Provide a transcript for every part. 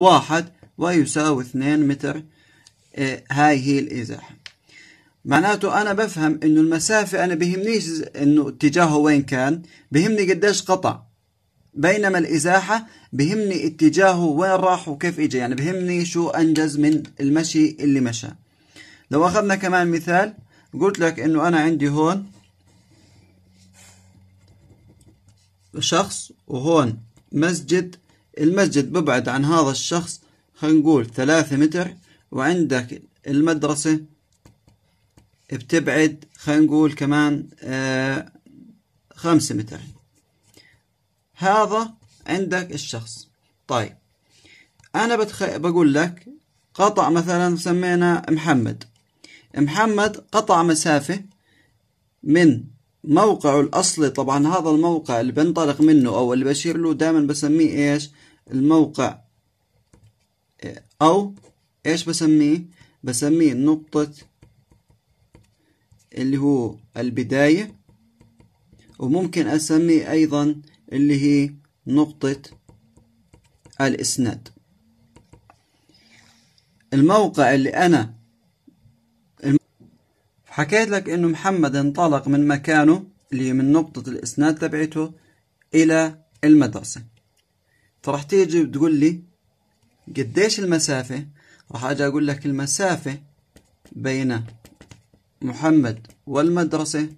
واحد ويساوي اثنين متر آه، هاي هي الإزاحة معناته أنا بفهم إنه المسافة أنا بهمنيش إنه اتجاهه وين كان بهمني قديش قطع بينما الإزاحة بهمني اتجاهه وين راح وكيف إجا يعني بهمني شو أنجز من المشي اللي مشى لو أخذنا كمان مثال قلت لك إنه أنا عندي هون شخص وهون مسجد المسجد ببعد عن هذا الشخص خلينا نقول ثلاثة متر وعندك المدرسة بتبعد خلينا نقول كمان آه، خمسة متر هذا عندك الشخص طيب أنا بتخ... بقول لك قطع مثلا سمينا محمد محمد قطع مسافة من موقعه الأصلي طبعا هذا الموقع اللي بنطلق منه أو اللي بشير له دائما بسميه إيش الموقع أو إيش بسميه بسميه نقطة اللي هو البداية وممكن أسميه أيضا اللي هي نقطة الإسناد الموقع اللي أنا حكيت لك إنه محمد انطلق من مكانه اللي من نقطة الإسناد تبعته إلى المدرسة راح تيجي وتقول لي قديش المسافة راح أجي أقول لك المسافة بين محمد والمدرسة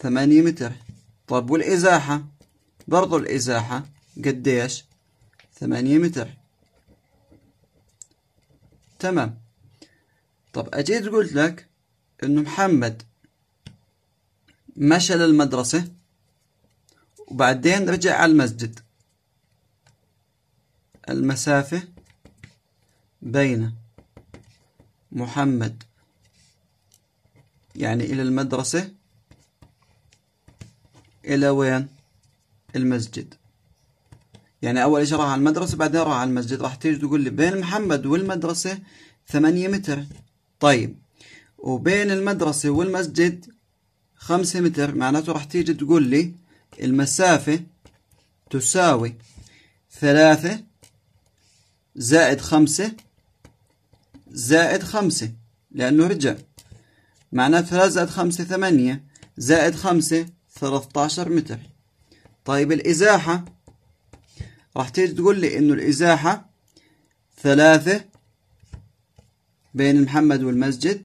ثمانية متر طب والإزاحة برضو الإزاحة قديش ثمانية متر تمام طب أجيت قلت لك إنه محمد مشى للمدرسة وبعدين رجع على المسجد المسافة بين محمد يعني إلى المدرسة إلى وين المسجد يعني أول شيء راح على المدرسة بعدين راح على المسجد راح تيجي تقول لي بين محمد والمدرسة ثمانية متر طيب وبين المدرسة والمسجد خمسة متر معناته راح تيجي تقول لي المسافة تساوي ثلاثة زائد خمسة زائد خمسة لأنه رجع معناه ثلاثة زائد خمسة ثمانية زائد خمسة ثلاثة عشر متر طيب الإزاحة راح تيجي تقول لي إنه الإزاحة ثلاثة بين محمد والمسجد